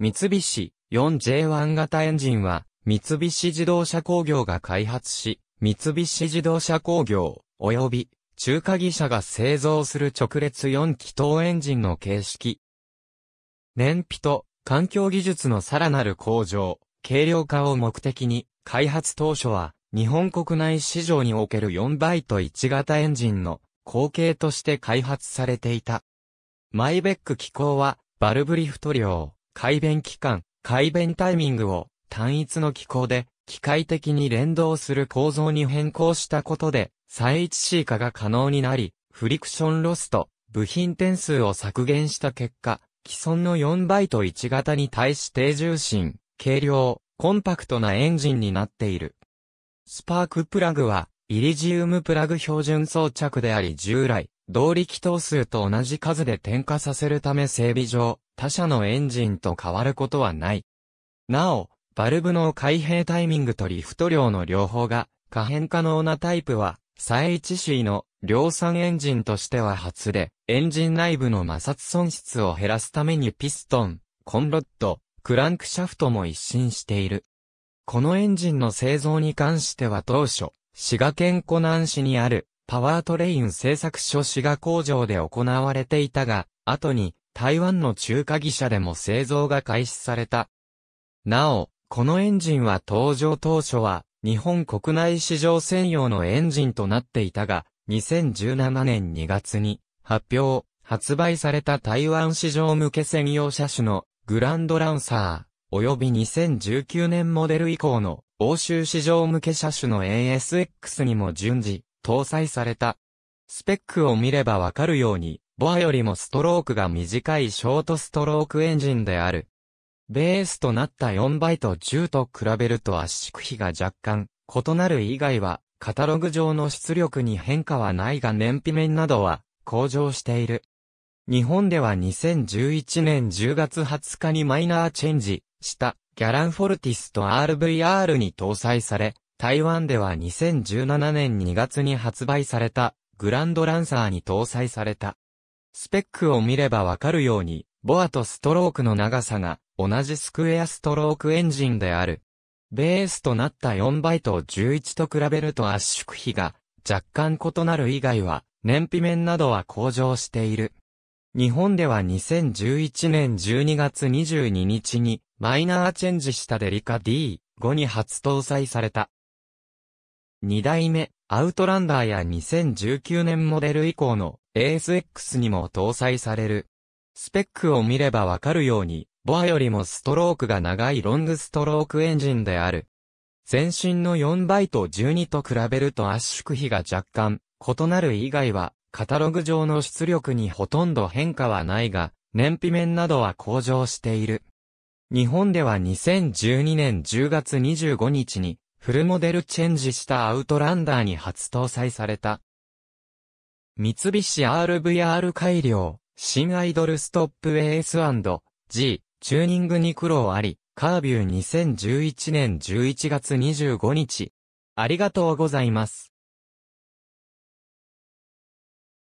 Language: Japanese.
三菱 4J1 型エンジンは、三菱自動車工業が開発し、三菱自動車工業、及び、中華技社が製造する直列4気筒エンジンの形式。燃費と環境技術のさらなる向上、軽量化を目的に、開発当初は、日本国内市場における4バイト1型エンジンの後継として開発されていた。マイベック機構は、バルブリフト量、改弁期間、改弁タイミングを単一の機構で機械的に連動する構造に変更したことで、再シ c 化が可能になり、フリクションロスト、部品点数を削減した結果、既存の4バイト1型に対し低重心、軽量、コンパクトなエンジンになっている。スパークプラグは、イリジウムプラグ標準装着であり従来、動力等数と同じ数で点火させるため整備上、他社のエンジンと変わることはない。なお、バルブの開閉タイミングとリフト量の両方が可変可能なタイプは、再一種の量産エンジンとしては初で、エンジン内部の摩擦損失を減らすためにピストン、コンロッド、クランクシャフトも一新している。このエンジンの製造に関しては当初、滋賀県湖南市にあるパワートレイン製作所滋賀工場で行われていたが、後に台湾の中華技社でも製造が開始された。なお、このエンジンは登場当初は、日本国内市場専用のエンジンとなっていたが、2017年2月に発表、発売された台湾市場向け専用車種のグランドランサー、及び2019年モデル以降の欧州市場向け車種の ASX にも順次搭載された。スペックを見ればわかるように、ボアよりもストロークが短いショートストロークエンジンである。ベースとなった4倍と10と比べると圧縮比が若干異なる以外は、カタログ上の出力に変化はないが燃費面などは向上している。日本では2011年10月20日にマイナーチェンジしたギャランフォルティスと RVR に搭載され、台湾では2017年2月に発売されたグランドランサーに搭載された。スペックを見ればわかるように、ボアとストロークの長さが同じスクエアストロークエンジンである。ベースとなった4バイトを11と比べると圧縮比が若干異なる以外は燃費面などは向上している。日本では2011年12月22日にマイナーチェンジしたデリカ D5 に初搭載された。2代目アウトランダーや2019年モデル以降の ASX にも搭載される。スペックを見ればわかるように、ボアよりもストロークが長いロングストロークエンジンである。前身の4倍と12と比べると圧縮比が若干異なる以外は、カタログ上の出力にほとんど変化はないが、燃費面などは向上している。日本では2012年10月25日に、フルモデルチェンジしたアウトランダーに初搭載された。三菱 RVR 改良、新アイドルストップ AS&G、チューニングに苦労あり、カービュー2011年11月25日。ありがとうございます。